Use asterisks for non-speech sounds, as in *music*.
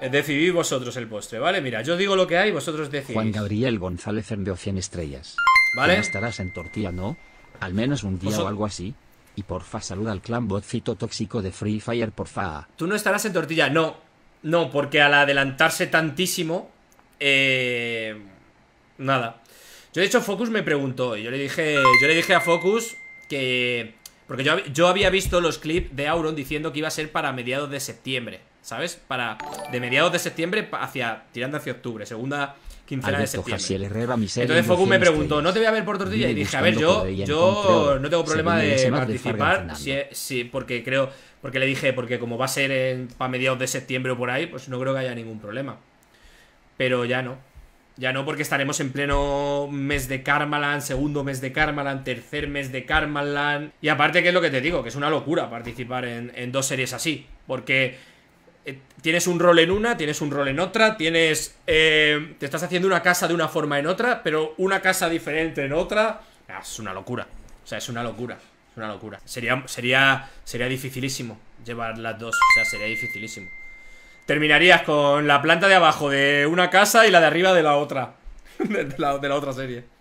Eh, Decidí vosotros el postre, ¿vale? Mira, yo digo lo que hay, vosotros decidís. Juan Gabriel González envió 100 estrellas. ¿Vale? estarás en tortilla, ¿no? Al menos un día o algo así. Y porfa, saluda al clan botcito tóxico de Free Fire, porfa. Tú no estarás en tortilla, no. No, porque al adelantarse tantísimo... Eh... Nada. Yo de hecho Focus me preguntó, y yo le dije, yo le dije a Focus que... Porque yo, yo había visto los clips de Auron diciendo que iba a ser para mediados de septiembre. ¿Sabes? Para. De mediados de septiembre hacia. tirando hacia octubre, segunda quincena de septiembre. Entonces Fogu me preguntó, ¿no te voy a ver por tortilla? Y dije, a ver, yo, yo no tengo problema de participar. Sí, porque creo. Porque le dije, porque como va a ser en, para mediados de septiembre o por ahí, pues no creo que haya ningún problema. Pero ya no. Ya no, porque estaremos en pleno mes de Karmaland, segundo mes de Karmaland, tercer mes de Karmaland. Y aparte, que es lo que te digo, que es una locura participar en dos series así. Porque eh, tienes un rol en una, tienes un rol en otra, tienes... Eh, te estás haciendo una casa de una forma en otra, pero una casa diferente en otra... Ah, es una locura. O sea, es una locura. Es una locura. Sería, sería, sería dificilísimo llevar las dos. O sea, sería dificilísimo. Terminarías con la planta de abajo de una casa y la de arriba de la otra. *laughs* de la otra serie.